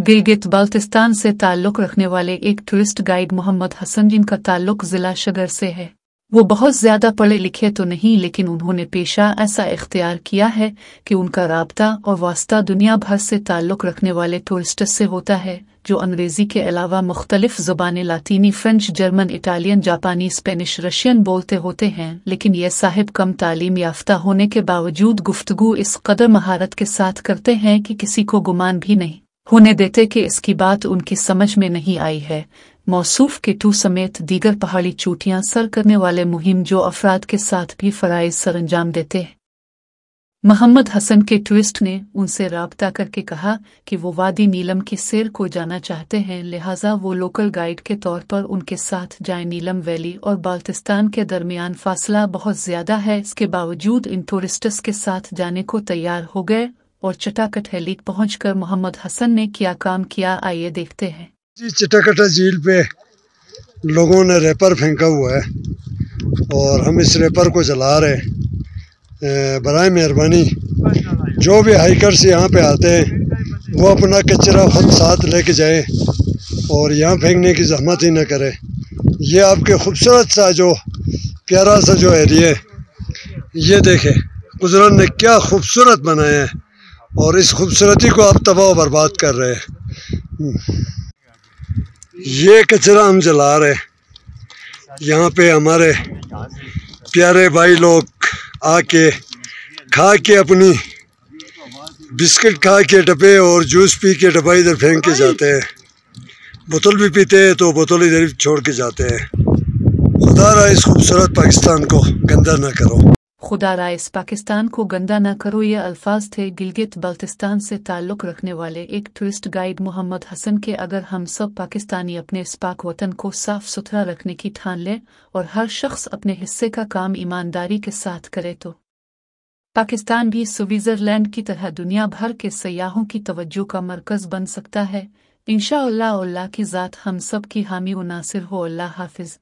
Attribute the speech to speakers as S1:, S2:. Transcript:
S1: गिलगित बाल्टिस्तान से ताल्लुक़ रखने वाले एक टूरिस्ट गाइड मोहम्मद हसन जिनका ताल्लुक ज़िला शगर से है वो बहुत ज़्यादा पढ़े लिखे तो नहीं लेकिन उन्होंने पेशा ऐसा इख्तियार किया है कि उनका रबता और वास्ता दुनिया भर से ताल्लुक़ रखने वाले टूरिस्ट से होता है जो अंग्रेज़ी के अलावा मुख्तलिफ ज़ुबान लातीनी फ़्रेंच जर्मन इटालियन जापानी स्पेनिश रशियन बोलते होते हैं लेकिन ये साहिब कम तालीम याफ्ता होने के बावजूद गुफ्तगु इस कदर महारत के साथ करते हैं कि किसी को गुमान भी नहीं होने देते कि इसकी बात उनकी समझ में नहीं आई है मौसूफ के टू समेत दीगर पहाड़ी चोटियां सर करने वाले मुहिम जो अफराद के साथ भी फ़राइज सर अंजाम देते हैं मोहम्मद हसन के ट्विस्ट ने उनसे रबता करके कहा कि वो वादी नीलम के सैर को जाना चाहते हैं लिहाजा वो लोकल गाइड के तौर पर उनके साथ जाए नीलम वैली और बाल्टिस्तान के दरमियान फासला बहुत ज़्यादा है इसके बावजूद इन टूरिस्टस के साथ जाने को तैयार हो गए और चटाकट है लीग पहुंचकर मोहम्मद हसन ने क्या काम किया आइए देखते हैं
S2: जी चटाकटा झील पे लोगों ने रेपर फेंका हुआ है और हम इस रेपर को जला रहे बर मेहरबानी जो भी हाइकर्स यहाँ पे आते हैं वो अपना कचरा खुद साथ लेके जाए और यहाँ फेंकने की जहमत ही ना करें ये आपके खूबसूरत सा जो प्यारा सा जो एरिया है ये देखें गुजरात ने क्या खूबसूरत बनाया है और इस खूबसूरती को आप तबाह बर्बाद कर रहे हैं हम्म। ये कचरा हम जला रहे यहाँ पे हमारे प्यारे भाई लोग आके खा के अपनी बिस्किट खा के डब्बे और जूस पी के डब्बा इधर फेंक के जाते हैं बोतल भी पीते हैं तो बोतल इधर छोड़ के जाते हैं खुदा रहा इस खूबसूरत पाकिस्तान को गंदा ना करो
S1: खुदा राय इस पाकिस्तान को गंदा न करो ये अल्फाज थे गिलगित बल्तिस्तान से ताल्लुक़ रखने वाले एक टूरिस्ट गाइड मोहम्मद हसन के अगर हम सब पाकिस्तानी अपने इस पाक वतन को साफ सुथरा रखने की ठान लें और हर शख्स अपने हिस्से का काम ईमानदारी के साथ करे तो पाकिस्तान भी स्विट्ज़रलैंड की तरह दुनिया भर के सयाहों की तवज्जो का मरकज़ बन सकता है इनशा अल्लाह की ज़ात हम सब की हामी व नासिर हो अल्लाह हाफिज़